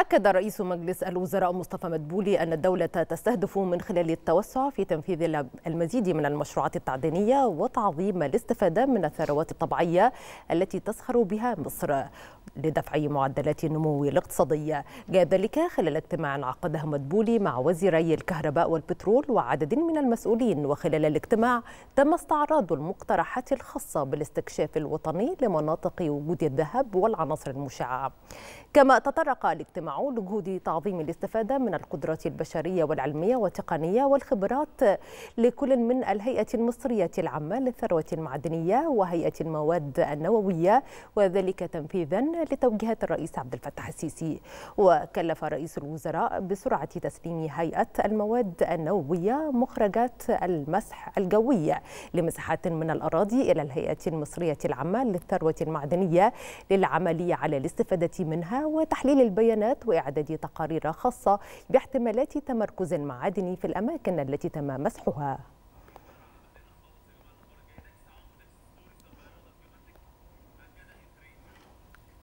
أكد رئيس مجلس الوزراء مصطفى مدبولي أن الدولة تستهدف من خلال التوسع في تنفيذ المزيد من المشروعات التعدينية وتعظيم الاستفادة من الثروات الطبيعية التي تسخر بها مصر لدفع معدلات النمو الاقتصادية جاء ذلك خلال اجتماع عقده مدبولي مع وزيري الكهرباء والبترول وعدد من المسؤولين وخلال الاجتماع تم استعراض المقترحات الخاصة بالاستكشاف الوطني لمناطق وجود الذهب والعناصر المشعة كما تطرق الاجتماع تجمعوا لجهود تعظيم الاستفادة من القدرات البشرية والعلمية والتقنية والخبرات لكل من الهيئة المصرية العامة للثروة المعدنية وهيئة المواد النووية وذلك تنفيذا لتوجيهات الرئيس عبد الفتاح السيسي وكلف رئيس الوزراء بسرعة تسليم هيئة المواد النووية مخرجات المسح الجوية لمساحات من الأراضي إلى الهيئة المصرية العامة للثروة المعدنية للعمل على الاستفادة منها وتحليل البيانات الدراسات وإعداد تقارير خاصة باحتمالات تمركز المعادن في الأماكن التي تم مسحها